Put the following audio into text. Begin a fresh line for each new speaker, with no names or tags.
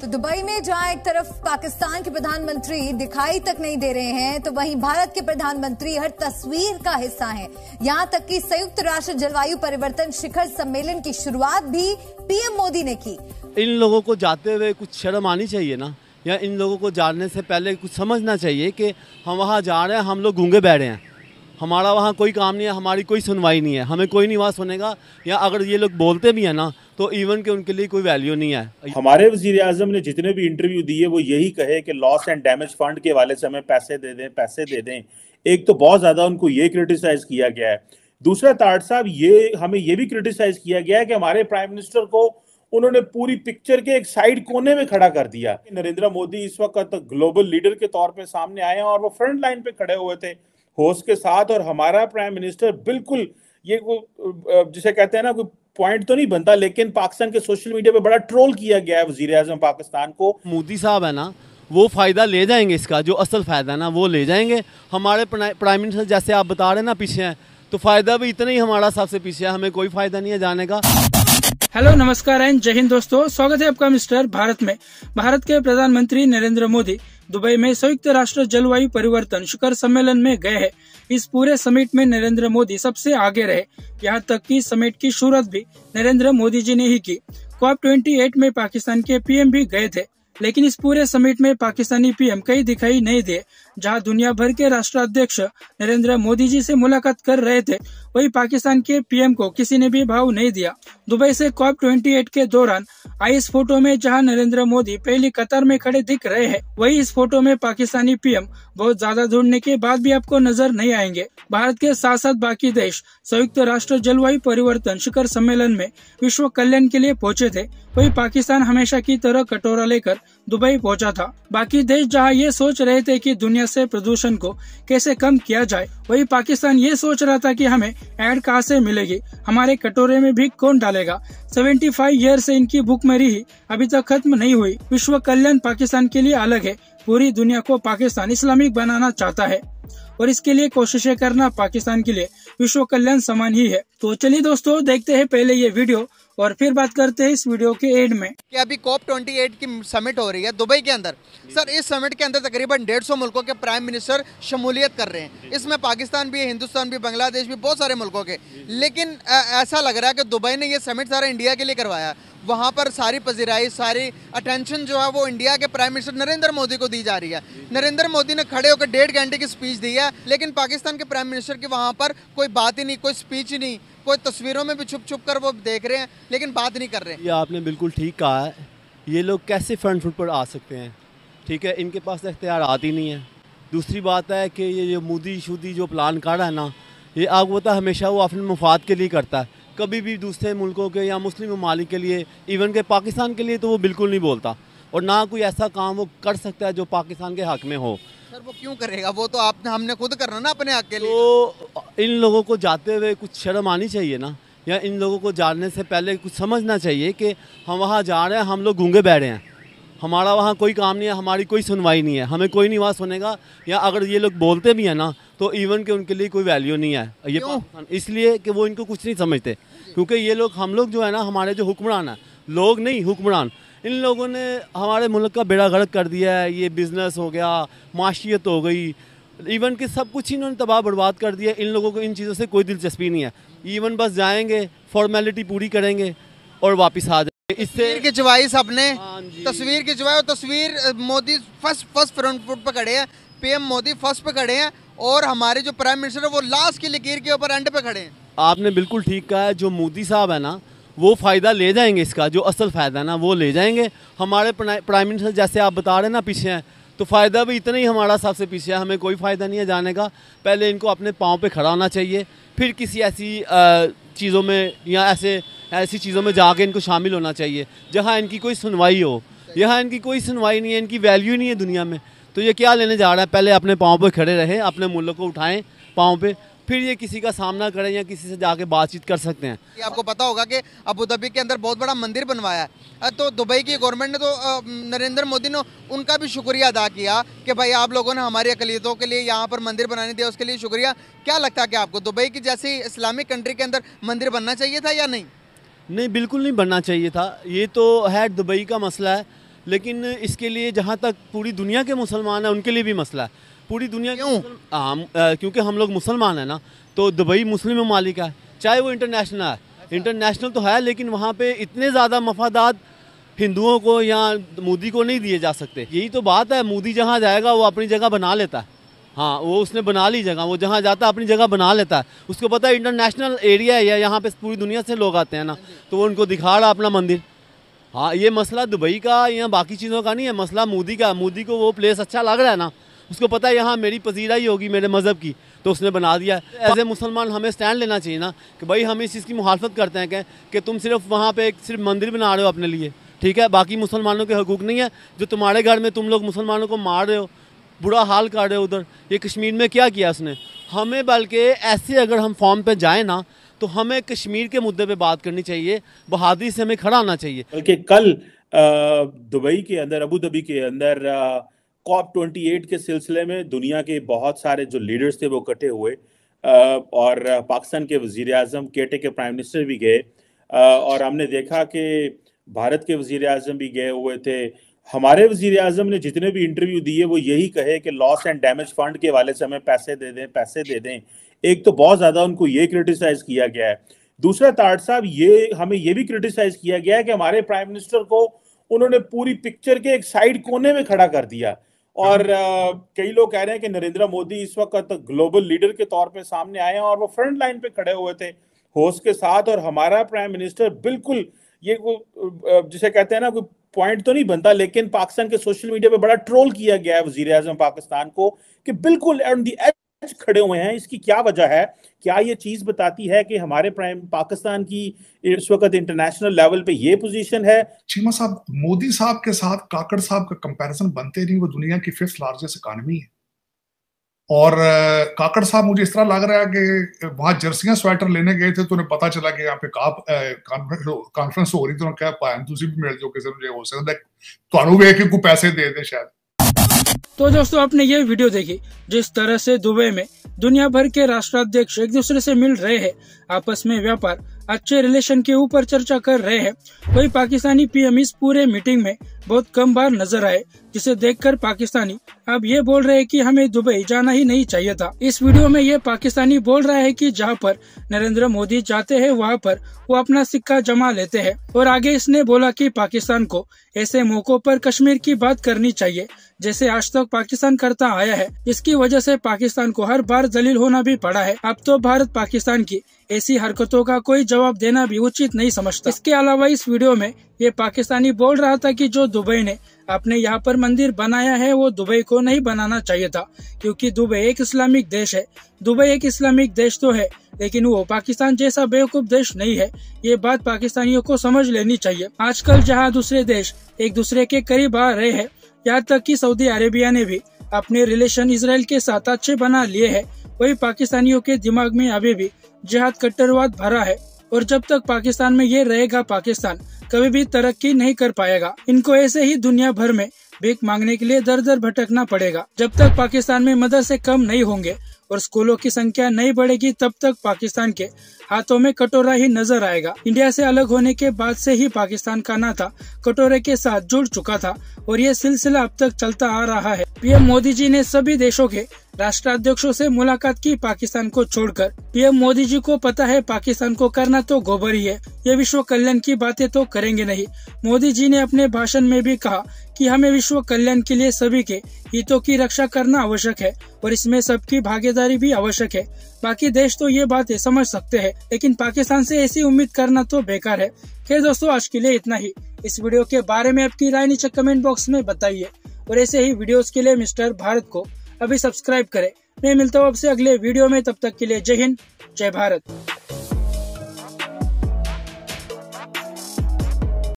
तो
दुबई में जहां एक तरफ पाकिस्तान के प्रधानमंत्री दिखाई तक नहीं दे रहे हैं तो वहीं भारत के प्रधानमंत्री हर तस्वीर का हिस्सा हैं यहां तक कि संयुक्त राष्ट्र जलवायु परिवर्तन शिखर सम्मेलन की शुरुआत भी पीएम मोदी ने की
इन लोगों को जाते हुए कुछ शर्म आनी चाहिए ना या इन लोगों को जानने से पहले कुछ समझना चाहिए कि हम वहाँ जा रहे हैं हम लोग गूंगे बैठे रहे हैं हमारा वहाँ कोई काम नहीं है हमारी कोई सुनवाई नहीं है हमें कोई नहीं वहाँ सुनेगा या अगर ये लोग बोलते भी हैं ना तो इवन के उनके लिए कोई वैल्यू नहीं है हमारे
वजीर अजम ने जितने भी इंटरव्यू दिए वो यही कहे कि लॉस एंड डैमेज फंड के वाले से हमें पैसे दे दें पैसे दे दें एक तो बहुत ज़्यादा उनको ये क्रिटिसाइज किया गया है दूसरा ताट साहब ये हमें ये भी क्रिटिसाइज किया गया है कि हमारे प्राइम मिनिस्टर को उन्होंने पूरी पिक्चर के एक साइड कोने में खड़ा कर दिया नरेंद्र मोदी इस वक्त ग्लोबल लीडर के तौर पे सामने आए हैं और वो फ्रंट लाइन पे खड़े हुए थे होश के साथ और हमारा प्राइम मिनिस्टर बिल्कुल ये वो जिसे कहते हैं ना कोई पॉइंट तो नहीं बनता लेकिन पाकिस्तान के सोशल मीडिया पे बड़ा ट्रोल किया गया है वजीर अजम
पाकिस्तान को मोदी साहब है ना वो फ़ायदा ले जाएंगे इसका जो असल फ़ायदा है ना वो ले जाएंगे हमारे प्राइम मिनिस्टर जैसे आप बता रहे हैं ना पीछे हैं तो फायदा भी इतना ही हमारा सबसे पीछे हमें कोई फायदा नहीं है जाने का
हेलो नमस्कार एंड जय हिंद दोस्तों स्वागत है आपका मिस्टर भारत में भारत के प्रधानमंत्री नरेंद्र मोदी दुबई में संयुक्त राष्ट्र जलवायु परिवर्तन शिखर सम्मेलन में गए हैं इस पूरे समिट में नरेंद्र मोदी सबसे आगे रहे यहाँ तक कि समिट की शुरुआत भी नरेंद्र मोदी जी ने ही की कॉप ट्वेंटी में पाकिस्तान के पीएम भी गए थे लेकिन इस पूरे समिट में पाकिस्तानी पीएम कहीं दिखाई नहीं दिए जहां दुनिया भर के राष्ट्राध्यक्ष नरेंद्र मोदी जी से मुलाकात कर रहे थे वही पाकिस्तान के पीएम को किसी ने भी भाव नहीं दिया दुबई से कॉप 28 के दौरान आई इस फोटो में जहां नरेंद्र मोदी पहली कतार में खड़े दिख रहे हैं वही इस फोटो में पाकिस्तानी पीएम बहुत ज्यादा ढूंढने के बाद भी आपको नजर नहीं आएंगे भारत के साथ साथ बाकी देश संयुक्त राष्ट्र जलवायु परिवर्तन शिखर सम्मेलन में विश्व कल्याण के लिए पहुंचे थे वही पाकिस्तान हमेशा की तरह कटोरा लेकर दुबई पहुंचा था बाकी देश जहां ये सोच रहे थे कि दुनिया से प्रदूषण को कैसे कम किया जाए वही पाकिस्तान ये सोच रहा था कि हमें एड कहां से मिलेगी हमारे कटोरे में भी कौन डालेगा 75 फाइव ईयर ऐसी इनकी भूखमरी ही अभी तक खत्म नहीं हुई विश्व कल्याण पाकिस्तान के लिए अलग है पूरी दुनिया को पाकिस्तान इस्लामिक बनाना चाहता है और इसके लिए कोशिशें करना पाकिस्तान के लिए विश्व कल्याण समान ही है तो चलिए दोस्तों देखते हैं पहले ये वीडियो और फिर बात करते हैं इस वीडियो के एंड में
कि अभी कॉप 28 की समिट हो रही है दुबई के अंदर सर इस समिट के अंदर तकरीबन डेढ़ सौ मुल्कों के प्राइम मिनिस्टर शमूलियत कर रहे हैं इसमें पाकिस्तान भी हिंदुस्तान भी बांग्लादेश भी बहुत सारे मुल्कों के लेकिन ऐसा लग रहा है कि दुबई ने यह समिट सारा इंडिया के लिए करवाया वहाँ पर सारी पजीराई सारी अटेंशन जो है वो इंडिया के प्राइम मिनिस्टर नरेंद्र मोदी को दी जा रही है नरेंद्र मोदी ने खड़े होकर डेढ़ घंटे की स्पीच दी है लेकिन पाकिस्तान के प्राइम मिनिस्टर की वहाँ पर कोई बात ही नहीं कोई स्पीच ही नहीं कोई तस्वीरों
में भी छुप छुप कर वो देख रहे हैं लेकिन बात नहीं कर रहे हैं ये आपने बिल्कुल ठीक कहा है ये लोग कैसे फ्रंट फुट पर आ सकते हैं ठीक है इनके पास तो इख्तियार आती नहीं है दूसरी बात है कि ये जो मोदी शूदी जो प्लान काड़ा है ना ये आग वो हमेशा वो अपने मुफाद के लिए करता है कभी भी दूसरे मुल्कों के या मुस्लिम ममालिक के लिए इवन के पाकिस्तान के लिए तो वो बिल्कुल नहीं बोलता और ना कोई ऐसा काम वो कर सकता है जो पाकिस्तान के हक में हो सर वो क्यों करेगा वो तो आपने हमने खुद करना ना अपने हक के लिए तो इन लोगों को जाते हुए कुछ शर्म आनी चाहिए ना या इन लोगों को जानने से पहले कुछ समझना चाहिए कि हम वहाँ जा रहे हैं हम लोग घूंगे बैठे रहे हैं हमारा वहाँ कोई काम नहीं है हमारी कोई सुनवाई नहीं है हमें कोई नहीं वहाँ सुनेगा या अगर ये लोग बोलते भी हैं ना तो इवन के उनके लिए कोई वैल्यू नहीं है ये इसलिए कि वो इनको कुछ नहीं समझते क्योंकि ये लोग हम लोग जो है ना हमारे जो हुक्मरान हैं लोग नहीं हुक्मरान इन लोगों ने हमारे मुल्क का बेड़ा गर्क कर दिया है ये बिज़नेस हो गया माशियत हो गई इवन कि सब कुछ इन्होंने तबाह बर्बाद कर दिया इन लोगों को इन चीज़ों से कोई दिलचस्पी नहीं है इवन बस जाएंगे फॉर्मेलिटी पूरी करेंगे और वापस आ जाएंगे इससे तस्वीर खिंचवाई सबने हाँ
तस्वीर खिंचवाई और तस्वीर Modi first first front foot पर खड़े हैं पीएम मोदी फर्स्ट पे खड़े हैं और हमारे जो प्राइम मिनिस्टर है वो लास्ट की लकीर के ऊपर एंड पे खड़े हैं
आपने बिल्कुल ठीक कहा है जो मोदी साहब है ना वो फ़ायदा ले जाएंगे इसका जो असल फ़ायदा है ना वो ले जाएंगे हमारे प्राइम मिनिस्टर जैसे आप बता रहे हैं ना पीछे हैं तो फ़ायदा भी इतना ही हमारा सबसे पीछे है हमें कोई फ़ायदा नहीं है जाने का पहले इनको अपने पाँव पे खड़ा होना चाहिए फिर किसी ऐसी चीज़ों में या ऐसे ऐसी चीज़ों में जाके इनको शामिल होना चाहिए जहाँ इनकी कोई सुनवाई हो यहाँ इनकी कोई सुनवाई नहीं है इनकी वैल्यू नहीं है दुनिया में तो ये क्या लेने जा रहा है पहले अपने पाँव पर खड़े रहें अपने मुल्क को उठाएँ पाँव पर फिर ये किसी का सामना करें या किसी से जाके बातचीत कर सकते हैं
ये आपको पता होगा कि अबू धाबी के अंदर बहुत बड़ा मंदिर बनवाया है तो दुबई की गवर्नमेंट ने तो नरेंद्र मोदी ने उनका भी शुक्रिया अदा किया कि भाई आप लोगों ने हमारी अकलीतों के लिए यहाँ पर मंदिर बनाने दिया उसके लिए शुक्रिया क्या लगता है कि आपको दुबई की जैसी इस्लामिक कंट्री के अंदर मंदिर
बनना चाहिए था या नहीं नहीं बिल्कुल नहीं बनना चाहिए था ये तो है दुबई का मसला है लेकिन इसके लिए जहाँ तक पूरी दुनिया के मुसलमान हैं उनके लिए भी मसला है पूरी दुनिया क्यों हाँ क्योंकि हम लोग मुसलमान हैं ना तो दुबई मुस्लिम ममालिक है चाहे वो इंटरनेशनल है इंटरनेशनल तो है लेकिन वहाँ पे इतने ज़्यादा मफादात हिंदुओं को या मोदी को नहीं दिए जा सकते यही तो बात है मोदी जहाँ जाएगा वो अपनी जगह बना लेता है हाँ वो उसने बना ली जगह वो जहाँ जाता है अपनी जगह बना लेता है उसको पता है इंटरनेशनल एरिया है यहाँ पे पूरी दुनिया से लोग आते हैं ना तो वो उनको दिखा रहा अपना मंदिर हाँ ये मसला दुबई का या बाकी चीज़ों का नहीं है मसला मोदी का मोदी को वो प्लेस अच्छा लग रहा है ना उसको पता है यहाँ मेरी पजीरा ही होगी मेरे मज़हब की तो उसने बना दिया एज ए मुसलमान हमें स्टैंड लेना चाहिए ना कि भाई हम इस चीज़ की मुहालफत करते हैं कि, कि तुम सिर्फ वहाँ पे एक सिर्फ मंदिर बना रहे हो अपने लिए ठीक है बाकी मुसलमानों के हकूक़ नहीं है जो तुम्हारे घर में तुम लोग मुसलमानों को मार रहे हो बुरा हाल कर रहे उधर ये कश्मीर में क्या किया उसने हमें बल्कि ऐसे अगर हम फॉर्म पे जाए ना तो हमें कश्मीर के मुद्दे पे बात करनी चाहिए बहादुरी से हमें खड़ा आना चाहिए बल्कि कल
दुबई के अंदर अबू धाबी के अंदर कॉप ट्वेंटी एट के सिलसिले में दुनिया के बहुत सारे जो लीडर्स थे वो इकट्ठे हुए और पाकिस्तान के वजीर अजम केटे के प्राइम मिनिस्टर भी गए और हमने देखा कि भारत के वजीर अजम भी गए हुए थे हमारे वजीर अजम ने जितने भी इंटरव्यू दिए वो यही कहे कि लॉस एंड डैमेज फंड के वाले से हमें पैसे दे दें पैसे दे दें एक तो बहुत ज़्यादा उनको ये क्रिटिसाइज किया गया है दूसरा ताट साहब ये हमें ये भी क्रिटिसाइज किया गया है कि हमारे प्राइम मिनिस्टर को उन्होंने पूरी पिक्चर के एक साइड कोने में खड़ा कर दिया और हम्म। कई लोग कह रहे हैं कि नरेंद्र मोदी इस वक्त ग्लोबल लीडर के तौर पर सामने आए हैं और वो फ्रंट लाइन पे खड़े हुए थे होश के साथ और हमारा प्राइम मिनिस्टर बिल्कुल ये जिसे कहते हैं ना कोई पॉइंट तो नहीं बनता लेकिन पाकिस्तान के सोशल मीडिया पे बड़ा ट्रोल किया गया है वजीर अजम पाकिस्तान को कि बिल्कुल ऑन दी एज खड़े हुए हैं इसकी क्या वजह है क्या ये चीज़ बताती है कि हमारे प्राइम पाकिस्तान की इस वक्त इंटरनेशनल लेवल पे ये पोजीशन है चीमा साहब मोदी साहब के साथ काकड़ साहब का कंपैरिजन बनते नहीं वो दुनिया की फिफ्थ लार्जेस्ट इकॉनमी है और काकड़ साहब मुझे इस तरह लग रहा है कि वहां जर्सियां स्वेटर लेने गए थे तो उन्हें पता चला कि यहाँ पे कॉन्फ्रेंस हो रही तो उन्होंने कहा पाया ਤੁਸੀਂ ਵੀ ਮਿਲ ਜਾਓ ਕਿਸੇ ਨੂੰ ਜੇ ਹੋ ਸਕਦਾ ਤੁਹਾਨੂੰ ਵੇਖ ਕੇ ਕੋਈ ਪੈਸੇ ਦੇ ਦੇ ਸ਼ਾਇਦ
तो दोस्तों आपने ये वीडियो देखी जिस तरह से दुबई में दुनिया भर के राष्ट्राध्यक्ष एक दूसरे से मिल रहे हैं आपस में व्यापार अच्छे रिलेशन के ऊपर चर्चा कर रहे हैं वही पाकिस्तानी पीएम इस पूरे मीटिंग में बहुत कम बार नजर आए जिसे देखकर पाकिस्तानी अब ये बोल रहे हैं कि हमें दुबई जाना ही नहीं चाहिए था इस वीडियो में ये पाकिस्तानी बोल रहा है कि जहाँ पर नरेंद्र मोदी जाते हैं वहाँ पर वो अपना सिक्का जमा लेते हैं और आगे इसने बोला कि पाकिस्तान को ऐसे मौकों पर कश्मीर की बात करनी चाहिए जैसे आज तक पाकिस्तान करता आया है इसकी वजह से पाकिस्तान को हर बार दलील होना भी पड़ा है अब तो भारत पाकिस्तान की ऐसी हरकतों का कोई जवाब देना भी उचित नहीं समझता इसके अलावा इस वीडियो में ये पाकिस्तानी बोल रहा था कि जो दुबई ने अपने यहाँ पर मंदिर बनाया है वो दुबई को नहीं बनाना चाहिए था क्योंकि दुबई एक इस्लामिक देश है दुबई एक इस्लामिक देश तो है लेकिन वो पाकिस्तान जैसा बेवकूफ देश नहीं है ये बात पाकिस्तानियों को समझ लेनी चाहिए आजकल जहाँ दूसरे देश एक दूसरे के करीब आ रहे हैं यहाँ तक कि सऊदी अरेबिया ने भी अपने रिलेशन इसराइल के साथ अच्छे बना लिए है वही पाकिस्तानियों के दिमाग में अभी भी जिहाद कट्टरवाद भरा है और जब तक पाकिस्तान में ये रहेगा पाकिस्तान कभी भी तरक्की नहीं कर पाएगा इनको ऐसे ही दुनिया भर में भीख मांगने के लिए दर दर भटकना पड़ेगा जब तक पाकिस्तान में मदरसे कम नहीं होंगे और स्कूलों की संख्या नहीं बढ़ेगी तब तक पाकिस्तान के हाथों में कटोरा ही नजर आएगा इंडिया से अलग होने के बाद से ही पाकिस्तान का नाता कटोरे के साथ जुड़ चुका था और ये सिलसिला अब तक चलता आ रहा है पीएम मोदी जी ने सभी देशों के राष्ट्राध्यक्षों से मुलाकात की पाकिस्तान को छोड़कर पीएम मोदी जी को पता है पाकिस्तान को करना तो गोबर ही है ये विश्व कल्याण की बातें तो करेंगे नहीं मोदी जी ने अपने भाषण में भी कहा कि हमें विश्व कल्याण के लिए सभी के हितों की रक्षा करना आवश्यक है और इसमें सबकी भागीदारी भी आवश्यक है बाकी देश तो ये बातें समझ सकते हैं लेकिन पाकिस्तान से ऐसी उम्मीद करना तो बेकार है खेल दोस्तों आज के लिए इतना ही इस वीडियो के बारे में आपकी राय नीचे कमेंट बॉक्स में बताइए और ऐसे ही वीडियोस के लिए मिस्टर भारत को अभी सब्सक्राइब करें मैं मिलता हूँ आपसे अगले वीडियो में तब तक के लिए जय हिंद जय भारत